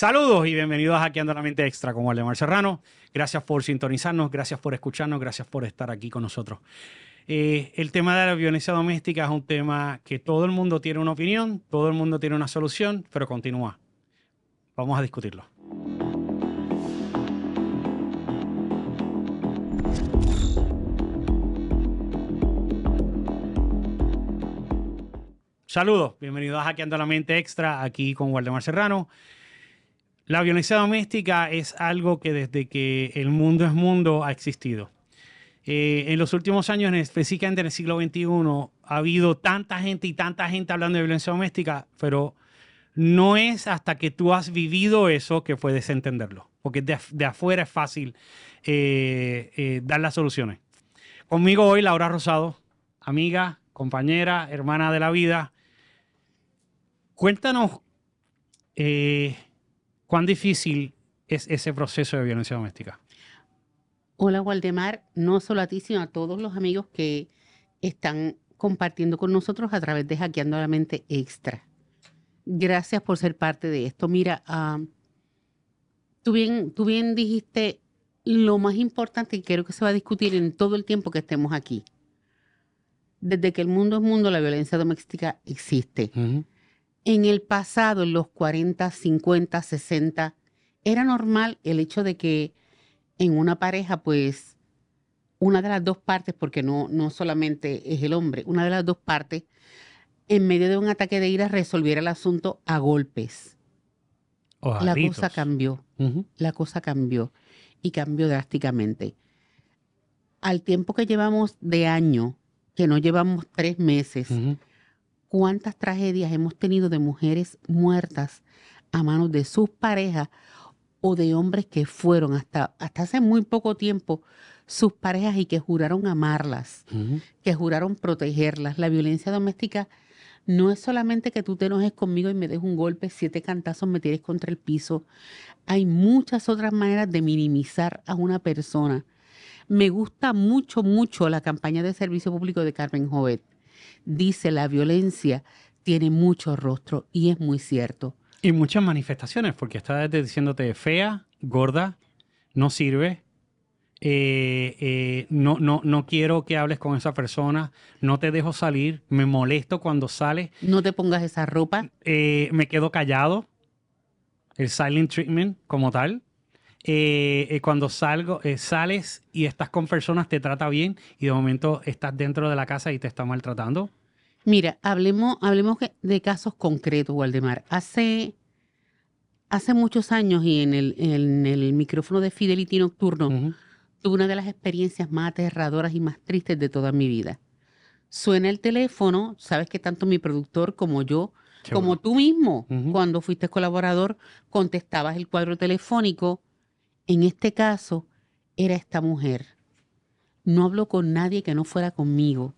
Saludos y bienvenidos a Hackeando la Mente Extra con Waldemar Serrano. Gracias por sintonizarnos, gracias por escucharnos, gracias por estar aquí con nosotros. Eh, el tema de la violencia doméstica es un tema que todo el mundo tiene una opinión, todo el mundo tiene una solución, pero continúa. Vamos a discutirlo. Saludos, bienvenidos a Hackeando la Mente Extra, aquí con Waldemar Serrano. La violencia doméstica es algo que desde que el mundo es mundo ha existido. Eh, en los últimos años, específicamente en el siglo XXI, ha habido tanta gente y tanta gente hablando de violencia doméstica, pero no es hasta que tú has vivido eso que puedes entenderlo, porque de, afuera es fácil eh, eh, dar las soluciones. Conmigo hoy Laura Rosado, amiga, compañera, hermana de la vida. Cuéntanos ¿Cuán difícil es ese proceso de violencia doméstica? Hola, Waldemar. No solo a ti, sino a todos los amigos que están compartiendo con nosotros a través de Hackeando la Mente Extra. Gracias por ser parte de esto. Mira, ah, tú, bien, dijiste lo más importante y creo que se va a discutir en todo el tiempo que estemos aquí. Desde que el mundo es mundo, la violencia doméstica existe. En el pasado, en los 40, 50, 60, era normal el hecho de que en una pareja, pues, una de las dos partes, porque no, no solamente es el hombre, una de las dos partes, en medio de un ataque de ira, resolviera el asunto a golpes. la cosa cambió, la cosa cambió y cambió drásticamente. Al tiempo que llevamos de año, que no llevamos tres meses, cuántas tragedias hemos tenido de mujeres muertas a manos de sus parejas o de hombres que fueron hasta, hasta hace muy poco tiempo sus parejas y que juraron amarlas, que juraron protegerlas. La violencia doméstica no es solamente que tú te enojes conmigo y me des un golpe, siete cantazos me tires contra el piso. Hay muchas otras maneras de minimizar a una persona. Me gusta mucho, mucho la campaña de servicio público de Carmen Jovet dice la violencia tiene mucho rostro y es muy cierto. Y muchas manifestaciones, porque está desde diciéndote fea, gorda, no sirve, eh, eh, no, no, no quiero que hables con esa persona, no te dejo salir, me molesto cuando sales. No te pongas esa ropa. Eh, me quedo callado, el silent treatment como tal. cuando salgo, sales y estás con personas, te trata bien y de momento estás dentro de la casa y te está maltratando. Mira, hablemos, de casos concretos, Waldemar. Hace, muchos años y en el, micrófono de Fidelity Nocturno tuve una de las experiencias más aterradoras y más tristes de toda mi vida. Suena el teléfono, sabes que tanto mi productor como yo, como tú mismo, cuando fuiste colaborador, contestabas el cuadro telefónico. En este caso, era esta mujer. No habló con nadie que no fuera conmigo.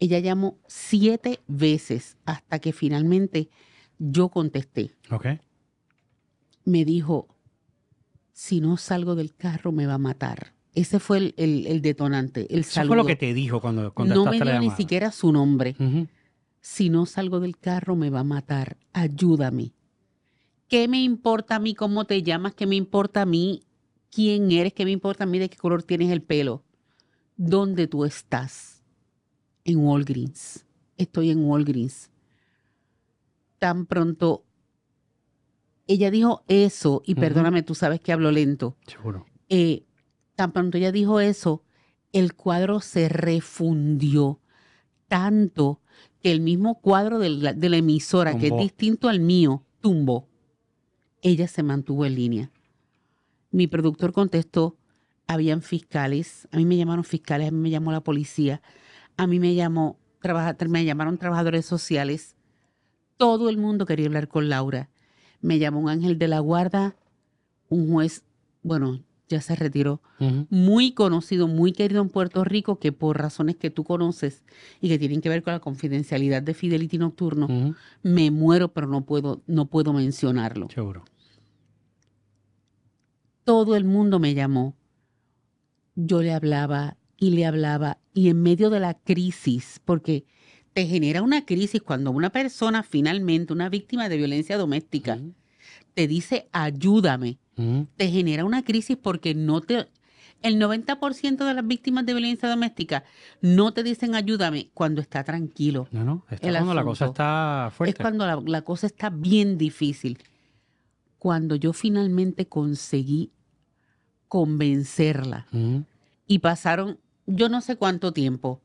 Ella llamó siete veces hasta que finalmente yo contesté. Okay. Me dijo, si no salgo del carro me va a matar. Ese fue el, detonante, el lo que te dijo cuando contestaste No me dio ni siquiera su nombre. Si no salgo del carro me va a matar. Ayúdame. ¿Qué me importa a mí cómo te llamas? ¿Qué me importa a mí quién eres? ¿Qué me importa a mí de qué color tienes el pelo? ¿Dónde tú estás? en Walgreens. Estoy en Walgreens. Tan pronto. Ella dijo eso, y perdóname, tú sabes que hablo lento. Seguro. Eh, tan pronto ella dijo eso, el cuadro se refundió tanto que el mismo cuadro de la, emisora, que es distinto al mío, tumbó. Ella se mantuvo en línea. Mi productor contestó, habían fiscales, a mí me llamaron fiscales, a mí me llamó la policía, a mí me llamó, me llamaron trabajadores sociales. Todo el mundo quería hablar con Laura. Me llamó un ángel de la guarda, un juez, bueno, ya se retiró, muy conocido, muy querido en Puerto Rico, que por razones que tú conoces y que tienen que ver con la confidencialidad de Fidelity Nocturno, me muero, pero no puedo, no puedo mencionarlo. Seguro. Todo el mundo me llamó. Yo le hablaba, y le hablaba y en medio de la crisis, porque te genera una crisis cuando una persona finalmente, una víctima de violencia doméstica, te dice ayúdame, te genera una crisis porque no te... El 90% de las víctimas de violencia doméstica no te dicen ayúdame cuando está tranquilo. No, no, está cuando la cosa está fuerte. Es cuando la, cosa está bien difícil. Cuando yo finalmente conseguí convencerla y pasaron yo no sé cuánto tiempo,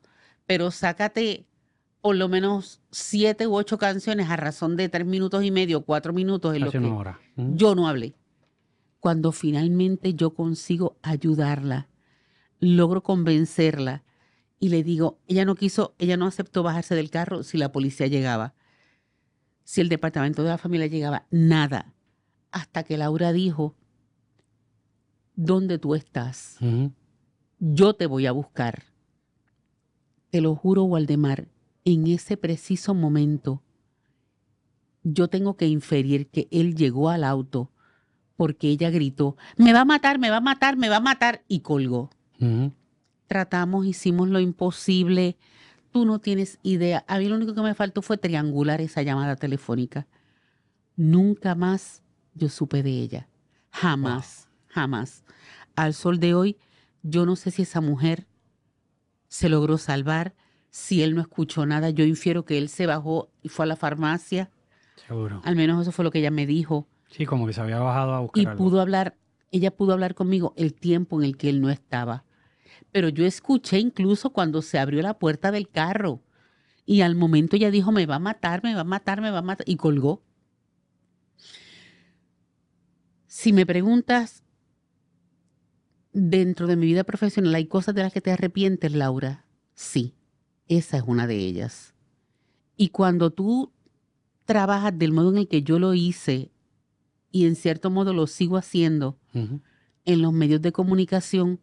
pero sácate por lo menos siete u ocho canciones a razón de tres minutos y medio, cuatro minutos en lo que mm. yo no hablé. Cuando finalmente yo consigo ayudarla, logro convencerla y le digo, ella no quiso, ella no aceptó bajarse del carro si la policía llegaba, si el departamento de la familia llegaba, nada, hasta que Laura dijo, ¿dónde tú estás? yo te voy a buscar. Te lo juro, Waldemar, en ese preciso momento, yo tengo que inferir que él llegó al auto porque ella gritó, me va a matar, me va a matar, me va a matar, y colgó. Tratamos, hicimos lo imposible. Tú no tienes idea. A mí lo único que me faltó fue triangular esa llamada telefónica. Nunca más yo supe de ella. Jamás, jamás. Al sol de hoy, yo no sé si esa mujer se logró salvar, si él no escuchó nada. Yo infiero que él se bajó y fue a la farmacia. Seguro. Al menos eso fue lo que ella me dijo. Sí, como que se había bajado a buscar. Y pudo hablar, ella pudo hablar conmigo el tiempo en el que él no estaba. Pero yo escuché incluso cuando se abrió la puerta del carro. Y al momento ella dijo, me va a matar, me va a matar, me va a matar. Y colgó. Si me preguntas Dentro de mi vida profesional hay cosas de las que te arrepientes, Laura. Sí, esa es una de ellas. Y cuando tú trabajas del modo en el que yo lo hice y en cierto modo lo sigo haciendo en los medios de comunicación,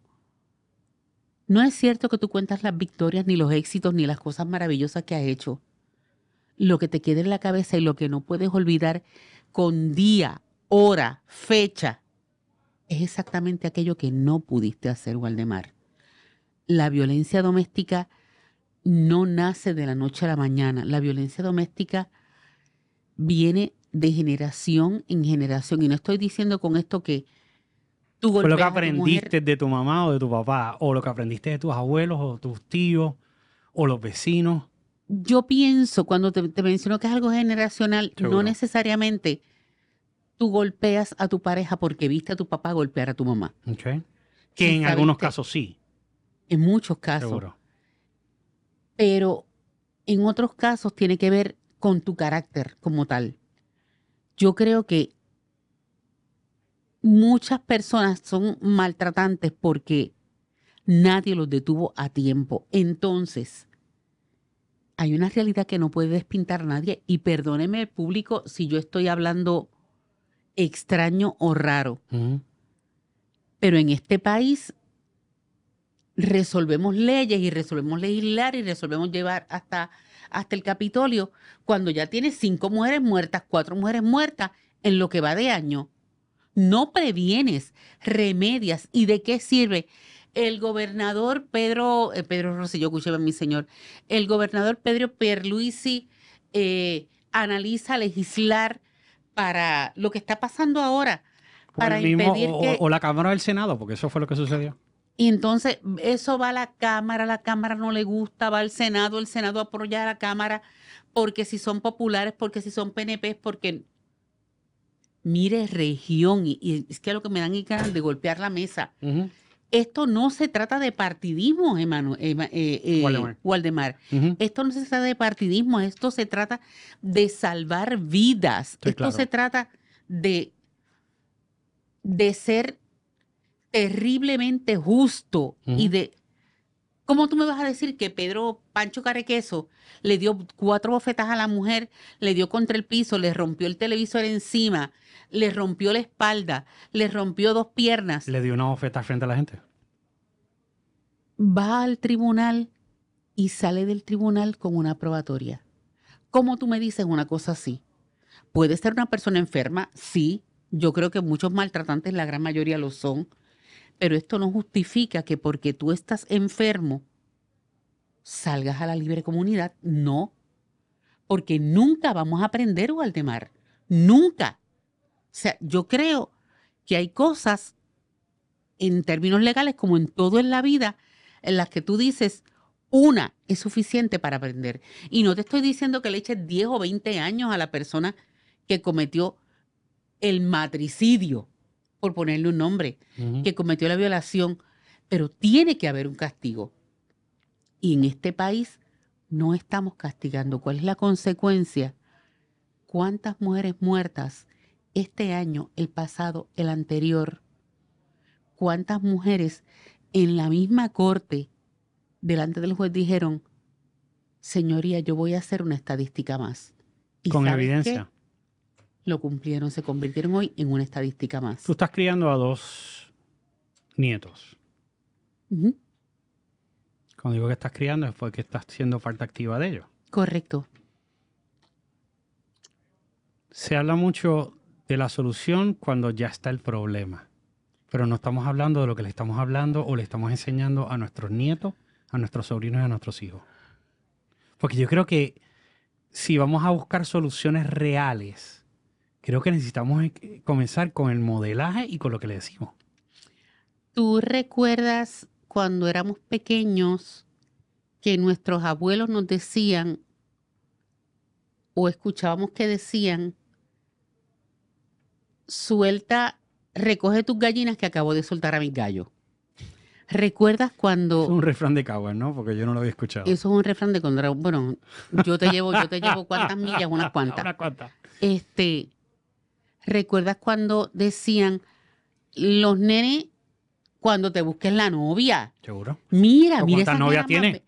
no es cierto que tú cuentas las victorias, ni los éxitos, ni las cosas maravillosas que has hecho. Lo que te queda en la cabeza y lo que no puedes olvidar con día, hora, fecha, es exactamente aquello que no pudiste hacer, Waldemar. La violencia doméstica no nace de la noche a la mañana. La violencia doméstica viene de generación en generación. Y no estoy diciendo con esto que tú lo que aprendiste de tu mamá o de tu papá, o lo que aprendiste de tus abuelos o tus tíos o los vecinos. Yo pienso, cuando te, menciono que es algo generacional, no necesariamente tú golpeas a tu pareja porque viste a tu papá golpear a tu mamá. Que en algunos casos sí. En muchos casos. Pero en otros casos tiene que ver con tu carácter como tal. Yo creo que muchas personas son maltratantes porque nadie los detuvo a tiempo. Entonces, hay una realidad que no puede despintar nadie. Y perdóneme, público, si yo estoy hablando extraño o raro. Pero en este país resolvemos leyes y resolvemos legislar y resolvemos llevar hasta, hasta el Capitolio cuando ya tienes cinco mujeres muertas, cuatro mujeres muertas en lo que va de año. No previenes, remedias. ¿Y de qué sirve? El gobernador Pedro, eh, Pedro Rosselló, escúcheme mi señor, el gobernador Pedro Pierluisi eh, analiza legislar para lo que está pasando ahora, para impedir o, que... o la Cámara del Senado, porque eso fue lo que sucedió. Y entonces eso va a la Cámara, la Cámara no le gusta, va al Senado, el Senado apoya a la Cámara, porque si son populares, porque si son PNP, porque... Mire, región, y, es que lo que me dan es de golpear la mesa esto no se trata de partidismo, hermano eh, eh, eh, Waldemar. Esto no se trata de partidismo, esto se trata de salvar vidas. esto se trata de, de ser terriblemente justo y de ¿Cómo tú me vas a decir que Pedro Pancho Carequeso le dio cuatro bofetas a la mujer, le dio contra el piso, le rompió el televisor encima, le rompió la espalda, le rompió dos piernas? Le dio una bofeta frente a la gente. Va al tribunal y sale del tribunal con una probatoria. ¿Cómo tú me dices una cosa así? ¿Puede ser una persona enferma? Sí. Yo creo que muchos maltratantes, la gran mayoría lo son pero esto no justifica que porque tú estás enfermo salgas a la libre comunidad. No, porque nunca vamos a aprender, Waldemar. Nunca. O sea, yo creo que hay cosas en términos legales, como en todo en la vida, en las que tú dices, una es suficiente para aprender. Y no te estoy diciendo que le eches 10 o 20 años a la persona que cometió el matricidio por ponerle un nombre, que cometió la violación, pero tiene que haber un castigo. Y en este país no estamos castigando. ¿Cuál es la consecuencia? ¿Cuántas mujeres muertas este año, el pasado, el anterior? ¿Cuántas mujeres en la misma corte, delante del juez, dijeron, señoría, yo voy a hacer una estadística más? ¿Y Con evidencia lo cumplieron, se convirtieron hoy en una estadística más. Tú estás criando a dos nietos. Cuando digo que estás criando es porque estás siendo parte activa de ellos. Correcto. Se habla mucho de la solución cuando ya está el problema, pero no estamos hablando de lo que le estamos hablando o le estamos enseñando a nuestros nietos, a nuestros sobrinos y a nuestros hijos. Porque yo creo que si vamos a buscar soluciones reales, creo que necesitamos eh, comenzar con el modelaje y con lo que le decimos. ¿Tú recuerdas cuando éramos pequeños que nuestros abuelos nos decían o escuchábamos que decían, suelta, recoge tus gallinas que acabo de soltar a mis gallos? ¿Recuerdas cuando...? Es un refrán de Caguas, ¿no? Porque yo no lo había escuchado. Eso es un refrán de Bueno, yo te llevo, yo te llevo cuántas millas, unas cuantas. unas cuantas. Este, ¿Recuerdas cuando decían los nenes cuando te busques la novia? Seguro. Mira, mira. ¿Cuántas novias tienes?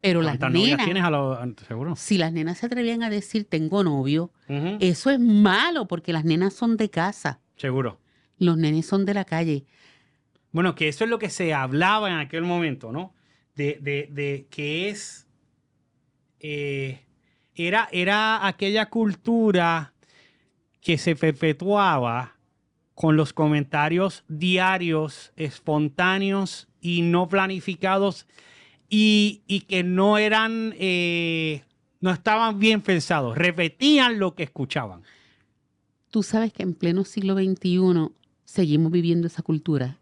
Pero las nenas. a lo, seguro? Si las nenas se atrevían a decir tengo novio, eso es malo porque las nenas son de casa. Seguro. Los nenes son de la calle. Bueno, que eso es lo que se hablaba en aquel momento, ¿no? De, de, que es. Eh, era, era aquella cultura que se perpetuaba con los comentarios diarios, espontáneos y no planificados y, que no eran, eh, no estaban bien pensados, repetían lo que escuchaban. Tú sabes que en pleno siglo XXI seguimos viviendo esa cultura.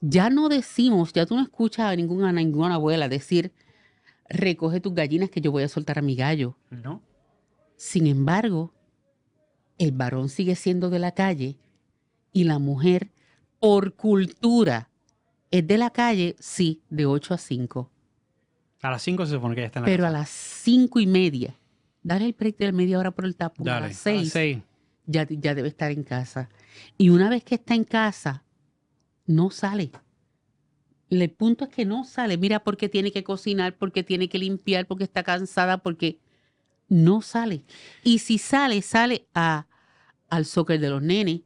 Ya no decimos, ya tú no escuchas a ninguna, a ninguna abuela decir, recoge tus gallinas que yo voy a soltar a mi gallo. No. Sin embargo, el varón sigue siendo de la calle y la mujer, por cultura, es de la calle, sí, de 8 a 5. A las 5 se supone que ya está en la Pero a las 5 y media, dale el break de media hora por el tapón. a las 6 ya, ya debe estar en casa. Y una vez que está en casa, no sale. El punto es que no sale. Mira, porque tiene que cocinar, porque tiene que limpiar, porque está cansada, porque no sale. Y si sale, sale al soccer de los nenes,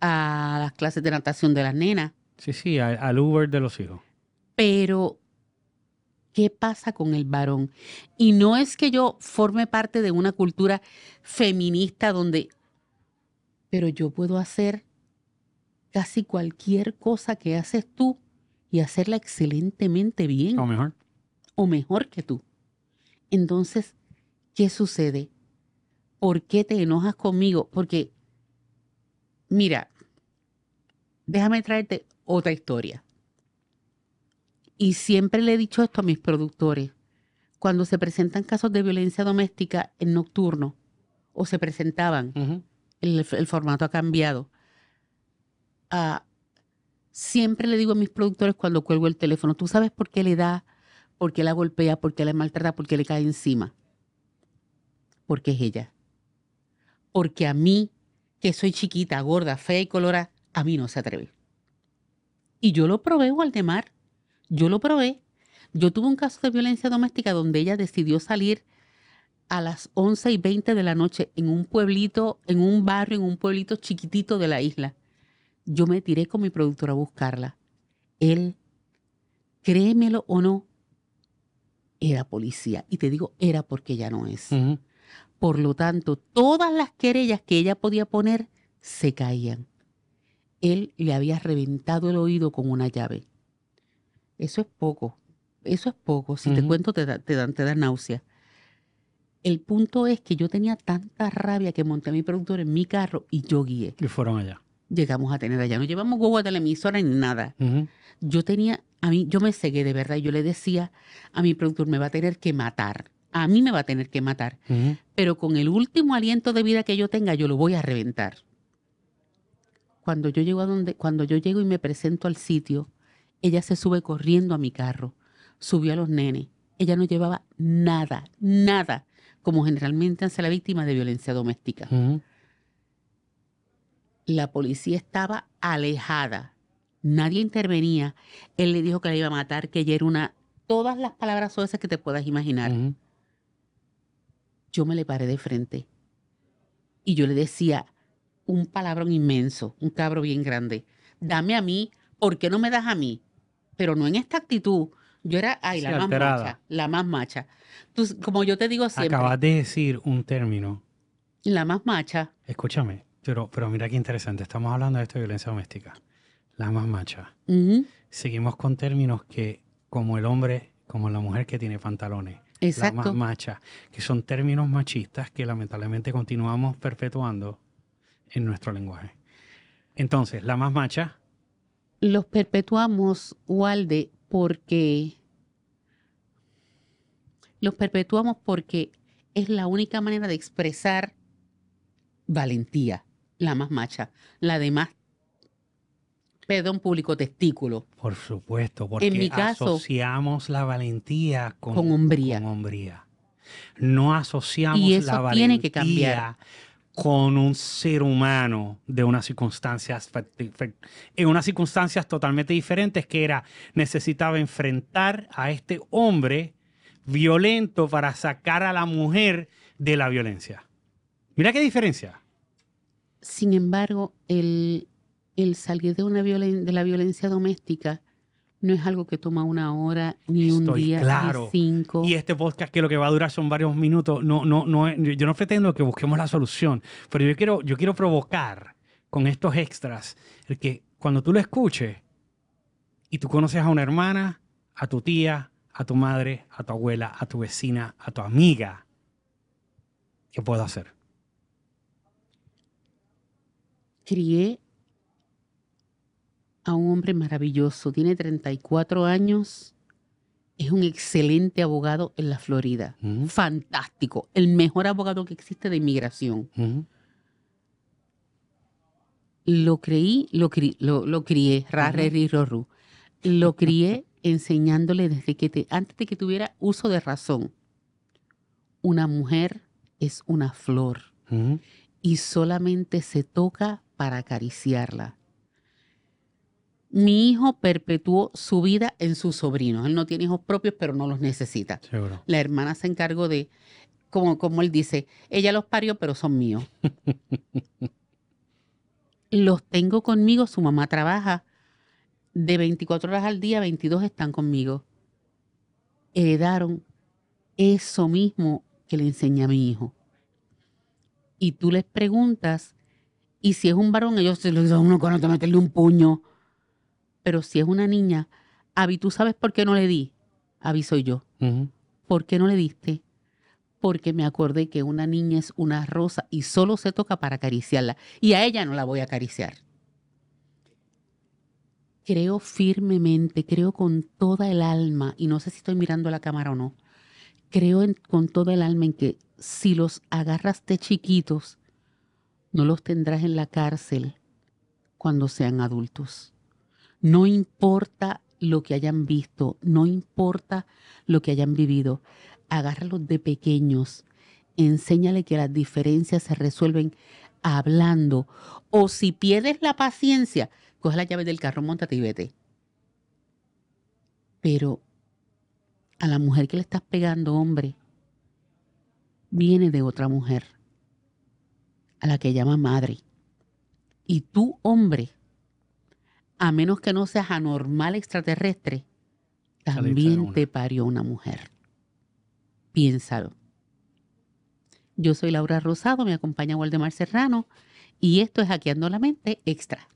a las clases de natación de las nenas. Sí, sí, al, al Uber de los hijos. Pero, ¿qué pasa con el varón? Y no es que yo forme parte de una cultura feminista donde, pero yo puedo hacer casi cualquier cosa que haces tú y hacerla excelentemente bien. O mejor. O mejor que tú. Entonces, ¿qué sucede? ¿Por qué te enojas conmigo? Porque, mira, déjame traerte otra historia. Y siempre le he dicho esto a mis productores. Cuando se presentan casos de violencia doméstica en nocturno, o se presentaban, el, formato ha cambiado. Ah, siempre le digo a mis productores cuando cuelgo el teléfono, tú sabes por qué le da, por qué la golpea, por qué la maltrata, por qué le cae encima porque es ella. Porque a mí, que soy chiquita, gorda, fea y colora, a mí no se atreve. Y yo lo probé, Waldemar. Yo lo probé. Yo tuve un caso de violencia doméstica donde ella decidió salir a las 11 y 20 de la noche en un pueblito, en un barrio, en un pueblito chiquitito de la isla. Yo me tiré con mi productor a buscarla. Él, créemelo o no, era policía. Y te digo, era porque ya no es. Por lo tanto, todas las querellas que ella podía poner se caían. Él le había reventado el oído con una llave. Eso es poco. Eso es poco. Si te cuento, te da, te, náusea. El punto es que yo tenía tanta rabia que monté a mi productor en mi carro y yo guié. Y fueron allá. Llegamos a tener allá. No llevamos Google a la emisora ni nada. Yo tenía, a mí, yo me cegué de verdad y yo le decía a mi productor, me va a tener que matar a mí me va a tener que matar. Pero con el último aliento de vida que yo tenga, yo lo voy a reventar. Cuando yo llego a donde, cuando yo llego y me presento al sitio, ella se sube corriendo a mi carro, subió a los nenes. Ella no llevaba nada, nada, como generalmente hace la víctima de violencia doméstica. La policía estaba alejada, nadie intervenía. Él le dijo que la iba a matar, que ella era una... Todas las palabras esas que te puedas imaginar yo me le paré de frente. Y yo le decía un palabrón inmenso, un cabro bien grande. Dame a mí, ¿por qué no me das a mí? Pero no en esta actitud. Yo era, ay, la más macha, la más macha. como yo te digo siempre. Acabas de decir un término. La más macha. Escúchame, pero, mira qué interesante. Estamos hablando de esto de violencia doméstica. La más macha. Seguimos con términos que, como el hombre, como la mujer que tiene pantalones, la más macha, que son términos machistas que lamentablemente continuamos perpetuando en nuestro lenguaje. Entonces, la más macha. Los perpetuamos, Walde, porque. Los perpetuamos porque es la única manera de expresar valentía, la más macha. La demás perdón público, testículo. Por supuesto, porque en asociamos la valentía con, hombría. No asociamos la valentía con un ser humano de unas circunstancias en unas circunstancias totalmente diferentes que era necesitaba enfrentar a este hombre violento para sacar a la mujer de la violencia. Mira qué diferencia. Sin embargo, el, el salir de, una de la violencia doméstica no es algo que toma una hora, ni un día, ni cinco. Y este podcast que lo que va a durar son varios minutos, no, no, no, yo no pretendo que busquemos la solución, pero yo quiero, yo quiero provocar con estos extras el que cuando tú lo escuches y tú conoces a una hermana, a tu tía, a tu madre, a tu abuela, a tu vecina, a tu amiga, ¿qué puedo hacer? Crié a un hombre maravilloso, tiene 34 años, es un excelente abogado en la Florida, fantástico, el mejor abogado que existe de inmigración. Lo creí, lo, lo, crié, Lo crié enseñándole desde que te, antes de que tuviera uso de razón. Una mujer es una flor y solamente se toca para acariciarla mi hijo perpetuó su vida en sus sobrinos. Él no tiene hijos propios, pero no los necesita. La hermana se encargó de, como, como él dice, ella los parió, pero son míos. los tengo conmigo, su mamá trabaja de 24 horas al día, 22 están conmigo. Heredaron eso mismo que le enseñé a mi hijo. Y tú les preguntas, y si es un varón, ellos se lo dicen uno con otro, meterle un puño pero si es una niña, Abby, ¿tú sabes por qué no le di? Abby soy yo. ¿Por qué no le diste? Porque me acordé que una niña es una rosa y solo se toca para acariciarla. Y a ella no la voy a acariciar. Creo firmemente, creo con toda el alma, y no sé si estoy mirando la cámara o no, creo con toda el alma en que si los agarraste chiquitos, no los tendrás en la cárcel cuando sean adultos. No importa lo que hayan visto, no importa lo que hayan vivido, agárralos de pequeños, enséñale que las diferencias se resuelven hablando. O si pierdes la paciencia, coge la llave del carro, monta y vete. Pero a la mujer que le estás pegando, hombre, viene de otra mujer, a la que llama madre. Y tú, hombre, a menos que no seas anormal extraterrestre, también te parió una mujer. Piénsalo. Yo soy Laura Rosado, me acompaña Waldemar Serrano y esto es Hackeando la Mente Extra.